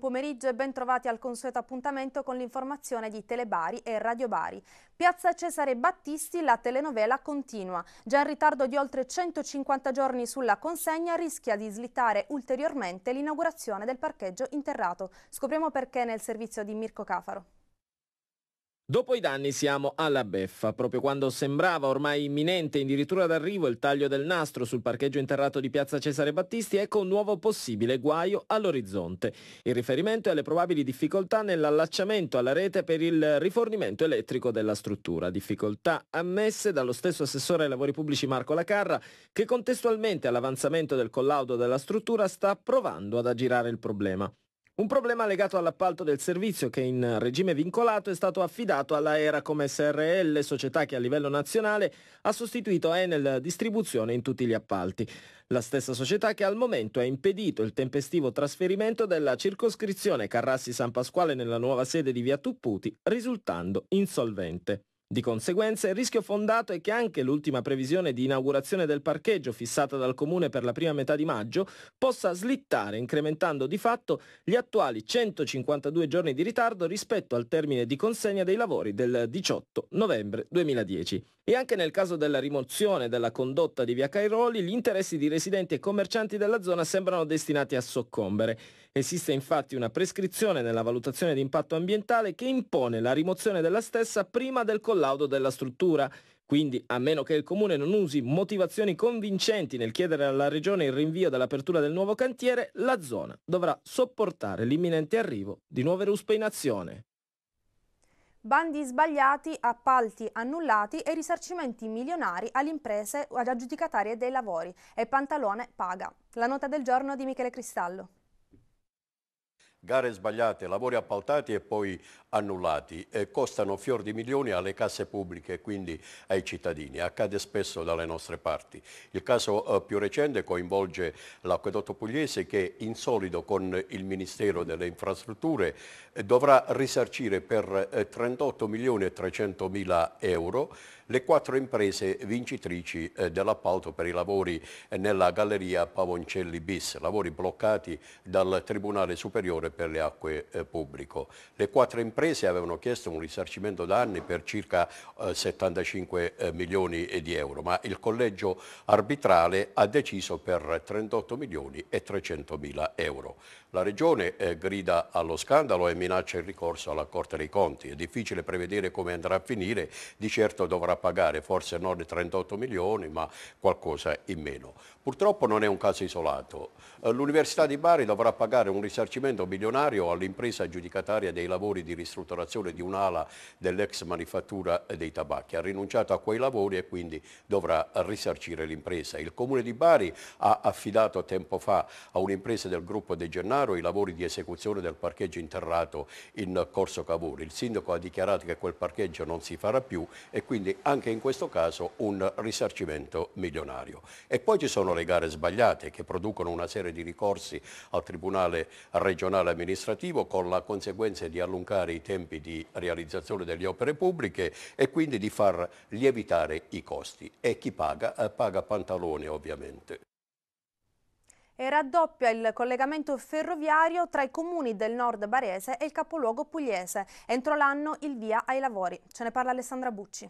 pomeriggio e ben trovati al consueto appuntamento con l'informazione di Telebari e Radio Bari. Piazza Cesare Battisti, la telenovela continua. Già in ritardo di oltre 150 giorni sulla consegna rischia di slittare ulteriormente l'inaugurazione del parcheggio interrato. Scopriamo perché nel servizio di Mirko Cafaro. Dopo i danni siamo alla beffa, proprio quando sembrava ormai imminente addirittura d'arrivo il taglio del nastro sul parcheggio interrato di piazza Cesare Battisti, ecco un nuovo possibile guaio all'orizzonte. Il riferimento è alle probabili difficoltà nell'allacciamento alla rete per il rifornimento elettrico della struttura, difficoltà ammesse dallo stesso assessore ai lavori pubblici Marco Lacarra, che contestualmente all'avanzamento del collaudo della struttura sta provando ad aggirare il problema. Un problema legato all'appalto del servizio che in regime vincolato è stato affidato alla Eracom SRL, società che a livello nazionale ha sostituito Enel Distribuzione in tutti gli appalti. La stessa società che al momento ha impedito il tempestivo trasferimento della circoscrizione Carrassi San Pasquale nella nuova sede di Via Tupputi, risultando insolvente. Di conseguenza il rischio fondato è che anche l'ultima previsione di inaugurazione del parcheggio fissata dal Comune per la prima metà di maggio possa slittare incrementando di fatto gli attuali 152 giorni di ritardo rispetto al termine di consegna dei lavori del 18 novembre 2010. E anche nel caso della rimozione della condotta di via Cairoli gli interessi di residenti e commercianti della zona sembrano destinati a soccombere. Esiste infatti una prescrizione nella valutazione di impatto ambientale che impone la rimozione della stessa prima del collasso collaudo della struttura. Quindi, a meno che il Comune non usi motivazioni convincenti nel chiedere alla Regione il rinvio dell'apertura del nuovo cantiere, la zona dovrà sopportare l'imminente arrivo di nuove ruspe in azione. Bandi sbagliati, appalti annullati e risarcimenti milionari alle imprese aggiudicatarie dei lavori e Pantalone paga. La nota del giorno di Michele Cristallo gare sbagliate, lavori appaltati e poi annullati e costano fior di milioni alle casse pubbliche e quindi ai cittadini. Accade spesso dalle nostre parti. Il caso eh, più recente coinvolge l'acquedotto pugliese che in solido con il Ministero delle Infrastrutture dovrà risarcire per 38 eh, milioni e 300 mila euro le quattro imprese vincitrici eh, dell'appalto per i lavori nella galleria Pavoncelli bis, lavori bloccati dal Tribunale Superiore amministratore per le acque eh, pubblico. Le quattro imprese avevano chiesto un risarcimento danni per circa eh, 75 eh, milioni di euro, ma il collegio arbitrale ha deciso per 38 milioni e 300 mila euro. La Regione eh, grida allo scandalo e minaccia il ricorso alla Corte dei Conti. È difficile prevedere come andrà a finire, di certo dovrà pagare forse non 38 milioni ma qualcosa in meno. Purtroppo non è un caso isolato. Eh, L'Università di Bari dovrà pagare un risarcimento miliardario milionario all'impresa aggiudicataria dei lavori di ristrutturazione di un'ala dell'ex manifattura dei tabacchi. Ha rinunciato a quei lavori e quindi dovrà risarcire l'impresa. Il Comune di Bari ha affidato tempo fa a un'impresa del gruppo De Gennaro i lavori di esecuzione del parcheggio interrato in Corso Cavour. Il sindaco ha dichiarato che quel parcheggio non si farà più e quindi anche in questo caso un risarcimento milionario. E poi ci sono le gare sbagliate che producono una serie di ricorsi al Tribunale regionale personale amministrativo con la conseguenza di allungare i tempi di realizzazione delle opere pubbliche e quindi di far lievitare i costi. E chi paga? Eh, paga pantalone ovviamente e raddoppia il collegamento ferroviario tra i comuni del nord barese e il capoluogo pugliese. Entro l'anno il via ai lavori. Ce ne parla Alessandra Bucci.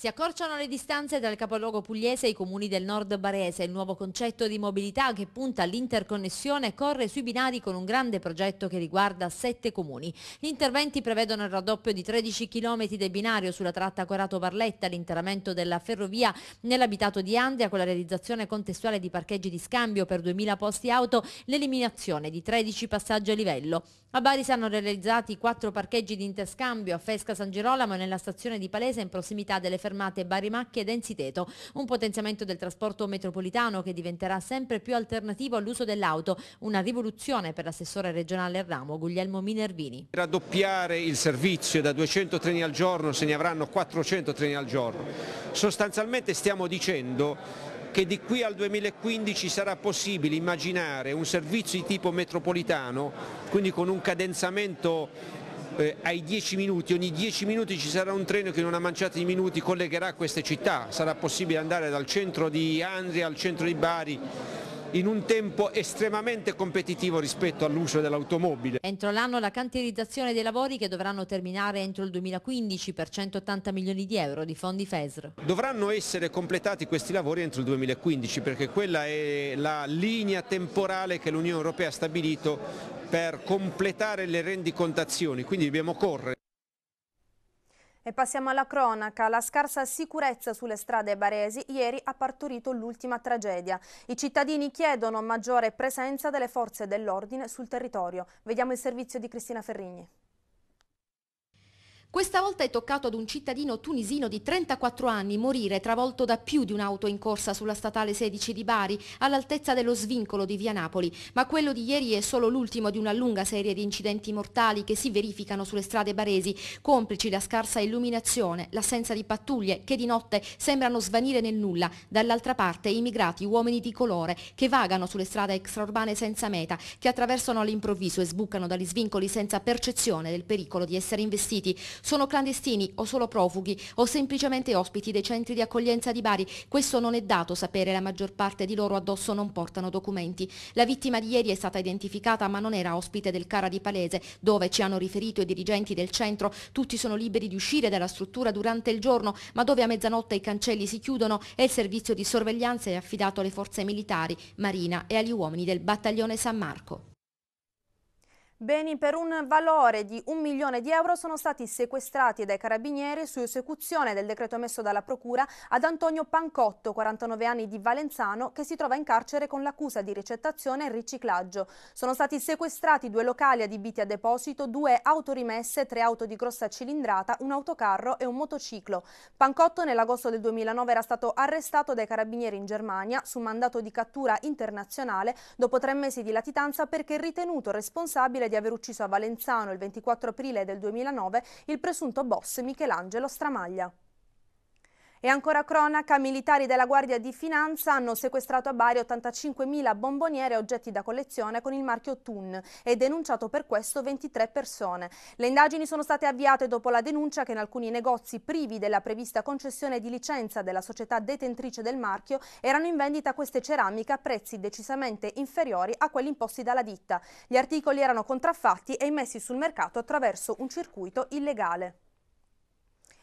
Si accorciano le distanze dal capoluogo pugliese ai comuni del nord barese. Il nuovo concetto di mobilità che punta all'interconnessione corre sui binari con un grande progetto che riguarda sette comuni. Gli interventi prevedono il raddoppio di 13 km del binario sulla tratta Corato-Barletta, l'interamento della ferrovia nell'abitato di Andria con la realizzazione contestuale di parcheggi di scambio per 2000 posti auto, l'eliminazione di 13 passaggi a livello. A Bari si hanno realizzati quattro parcheggi di interscambio a Fesca San Girolamo e nella stazione di Palese in prossimità delle ferrovie confermate barimacche e densiteto, un potenziamento del trasporto metropolitano che diventerà sempre più alternativo all'uso dell'auto, una rivoluzione per l'assessore regionale Ramo Guglielmo Minervini. Raddoppiare il servizio da 200 treni al giorno se ne avranno 400 treni al giorno. Sostanzialmente stiamo dicendo che di qui al 2015 sarà possibile immaginare un servizio di tipo metropolitano, quindi con un cadenzamento eh, ai 10 minuti, ogni 10 minuti ci sarà un treno che in una manciata di minuti collegherà queste città, sarà possibile andare dal centro di Andria al centro di Bari in un tempo estremamente competitivo rispetto all'uso dell'automobile. Entro l'anno la cantierizzazione dei lavori che dovranno terminare entro il 2015 per 180 milioni di euro di fondi FESR. Dovranno essere completati questi lavori entro il 2015 perché quella è la linea temporale che l'Unione Europea ha stabilito per completare le rendicontazioni, quindi dobbiamo correre. E passiamo alla cronaca. La scarsa sicurezza sulle strade baresi ieri ha partorito l'ultima tragedia. I cittadini chiedono maggiore presenza delle forze dell'ordine sul territorio. Vediamo il servizio di Cristina Ferrigni. Questa volta è toccato ad un cittadino tunisino di 34 anni morire travolto da più di un'auto in corsa sulla statale 16 di Bari, all'altezza dello svincolo di via Napoli, ma quello di ieri è solo l'ultimo di una lunga serie di incidenti mortali che si verificano sulle strade baresi, complici la scarsa illuminazione, l'assenza di pattuglie che di notte sembrano svanire nel nulla, dall'altra parte immigrati uomini di colore che vagano sulle strade extraurbane senza meta, che attraversano all'improvviso e sbucano dagli svincoli senza percezione del pericolo di essere investiti sono clandestini o solo profughi o semplicemente ospiti dei centri di accoglienza di Bari. Questo non è dato sapere, la maggior parte di loro addosso non portano documenti. La vittima di ieri è stata identificata ma non era ospite del Cara di Palese, dove ci hanno riferito i dirigenti del centro. Tutti sono liberi di uscire dalla struttura durante il giorno, ma dove a mezzanotte i cancelli si chiudono e il servizio di sorveglianza è affidato alle forze militari, marina e agli uomini del battaglione San Marco. Beni per un valore di un milione di euro sono stati sequestrati dai carabinieri su esecuzione del decreto emesso dalla Procura ad Antonio Pancotto, 49 anni di Valenzano, che si trova in carcere con l'accusa di ricettazione e riciclaggio. Sono stati sequestrati due locali adibiti a deposito, due autorimesse, tre auto di grossa cilindrata, un autocarro e un motociclo. Pancotto nell'agosto del 2009 era stato arrestato dai carabinieri in Germania su mandato di cattura internazionale dopo tre mesi di latitanza perché ritenuto responsabile di aver ucciso a Valenzano il 24 aprile del 2009 il presunto boss Michelangelo Stramaglia. E ancora cronaca, militari della Guardia di Finanza hanno sequestrato a Bari 85.000 bomboniere e oggetti da collezione con il marchio TUN e denunciato per questo 23 persone. Le indagini sono state avviate dopo la denuncia che in alcuni negozi privi della prevista concessione di licenza della società detentrice del marchio erano in vendita queste ceramiche a prezzi decisamente inferiori a quelli imposti dalla ditta. Gli articoli erano contraffatti e immessi sul mercato attraverso un circuito illegale.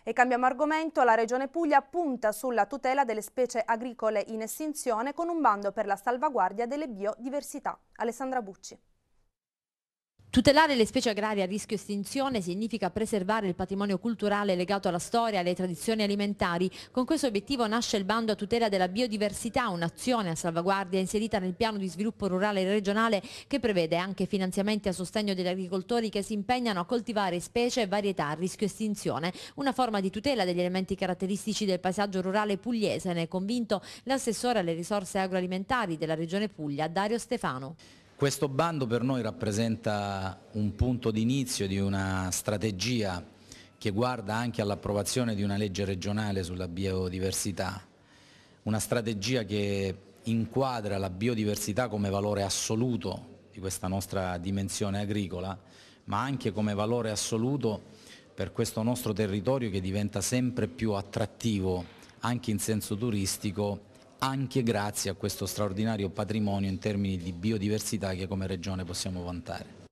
E cambiamo argomento, la Regione Puglia punta sulla tutela delle specie agricole in estinzione con un bando per la salvaguardia delle biodiversità. Alessandra Bucci. Tutelare le specie agrarie a rischio estinzione significa preservare il patrimonio culturale legato alla storia e alle tradizioni alimentari. Con questo obiettivo nasce il bando a tutela della biodiversità, un'azione a salvaguardia inserita nel piano di sviluppo rurale regionale che prevede anche finanziamenti a sostegno degli agricoltori che si impegnano a coltivare specie e varietà a rischio estinzione, una forma di tutela degli elementi caratteristici del paesaggio rurale pugliese, ne è convinto l'assessore alle risorse agroalimentari della regione Puglia, Dario Stefano. Questo bando per noi rappresenta un punto d'inizio di una strategia che guarda anche all'approvazione di una legge regionale sulla biodiversità, una strategia che inquadra la biodiversità come valore assoluto di questa nostra dimensione agricola, ma anche come valore assoluto per questo nostro territorio che diventa sempre più attrattivo anche in senso turistico anche grazie a questo straordinario patrimonio in termini di biodiversità che come regione possiamo vantare.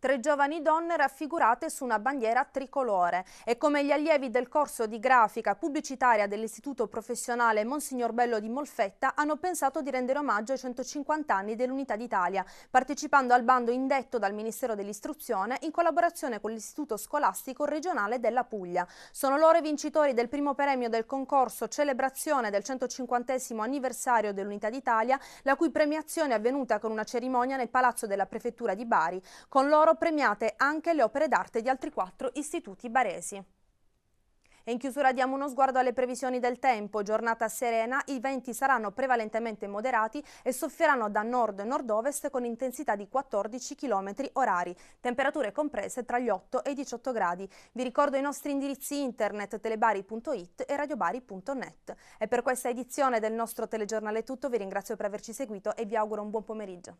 Tre giovani donne raffigurate su una bandiera tricolore e come gli allievi del corso di grafica pubblicitaria dell'Istituto Professionale Monsignor Bello di Molfetta hanno pensato di rendere omaggio ai 150 anni dell'Unità d'Italia, partecipando al bando indetto dal Ministero dell'Istruzione in collaborazione con l'Istituto Scolastico Regionale della Puglia. Sono loro i vincitori del primo premio del concorso Celebrazione del 150 anniversario dell'Unità d'Italia, la cui premiazione è avvenuta con una cerimonia nel Palazzo della Prefettura di Bari. Con loro d'oro premiate anche le opere d'arte di altri quattro istituti baresi. E in chiusura diamo uno sguardo alle previsioni del tempo. Giornata serena, i venti saranno prevalentemente moderati e soffieranno da nord e nord-ovest con intensità di 14 km orari, temperature comprese tra gli 8 e i 18 gradi. Vi ricordo i nostri indirizzi internet telebari.it e radiobari.net. E per questa edizione del nostro telegiornale tutto vi ringrazio per averci seguito e vi auguro un buon pomeriggio.